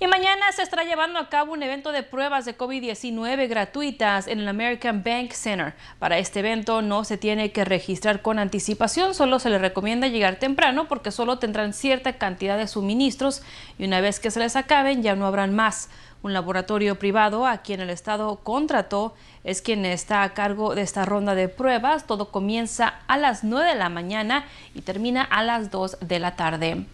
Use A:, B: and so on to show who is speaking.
A: Y mañana se estará llevando a cabo un evento de pruebas de COVID-19 gratuitas en el American Bank Center. Para este evento no se tiene que registrar con anticipación, solo se le recomienda llegar temprano porque solo tendrán cierta cantidad de suministros y una vez que se les acaben ya no habrán más. Un laboratorio privado a quien el Estado contrató es quien está a cargo de esta ronda de pruebas. Todo comienza a las 9 de la mañana y termina a las 2 de la tarde.